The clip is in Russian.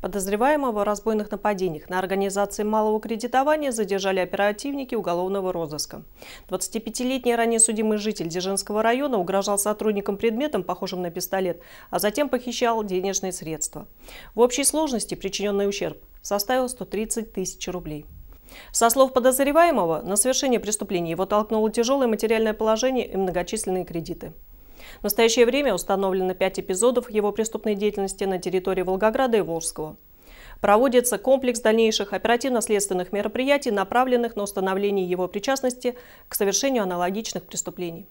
Подозреваемого в разбойных нападениях на организации малого кредитования задержали оперативники уголовного розыска. 25-летний ранее судимый житель Дзержинского района угрожал сотрудникам предметом, похожим на пистолет, а затем похищал денежные средства. В общей сложности причиненный ущерб составил 130 тысяч рублей. Со слов подозреваемого, на совершение преступления его толкнуло тяжелое материальное положение и многочисленные кредиты. В настоящее время установлено пять эпизодов его преступной деятельности на территории Волгограда и Волжского. Проводится комплекс дальнейших оперативно-следственных мероприятий, направленных на установление его причастности к совершению аналогичных преступлений.